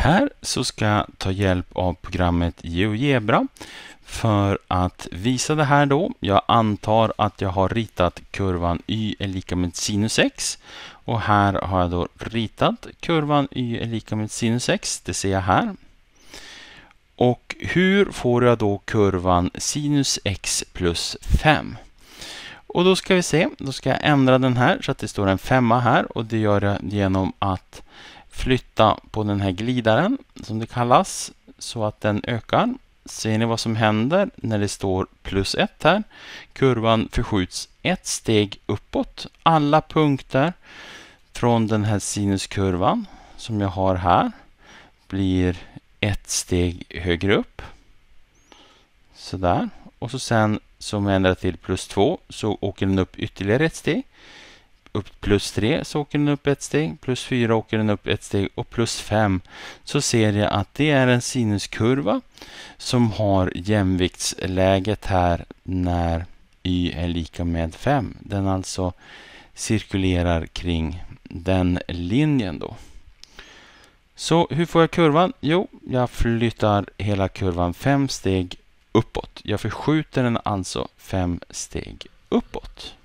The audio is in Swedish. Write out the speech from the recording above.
Här så ska jag ta hjälp av programmet GeoGebra för att visa det här då. Jag antar att jag har ritat kurvan y är lika med sinus x och här har jag då ritat kurvan y är lika med sinus x, det ser jag här. Och hur får jag då kurvan sinus x plus 5? Och då ska vi se, då ska jag ändra den här så att det står en femma här och det gör jag genom att flytta på den här glidaren som det kallas så att den ökar. Ser ni vad som händer när det står plus 1 här? Kurvan förskjuts ett steg uppåt. Alla punkter från den här sinuskurvan som jag har här blir ett steg högre upp. Sådär. Och så sen som jag ändrar till plus 2 så åker den upp ytterligare ett steg upp plus 3 så åker den upp ett steg, plus 4 åker den upp ett steg och plus 5 så ser jag att det är en sinuskurva som har jämviktsläget här när y är lika med 5. Den alltså cirkulerar kring den linjen då. Så hur får jag kurvan? Jo, jag flyttar hela kurvan fem steg uppåt. Jag förskjuter den alltså fem steg uppåt.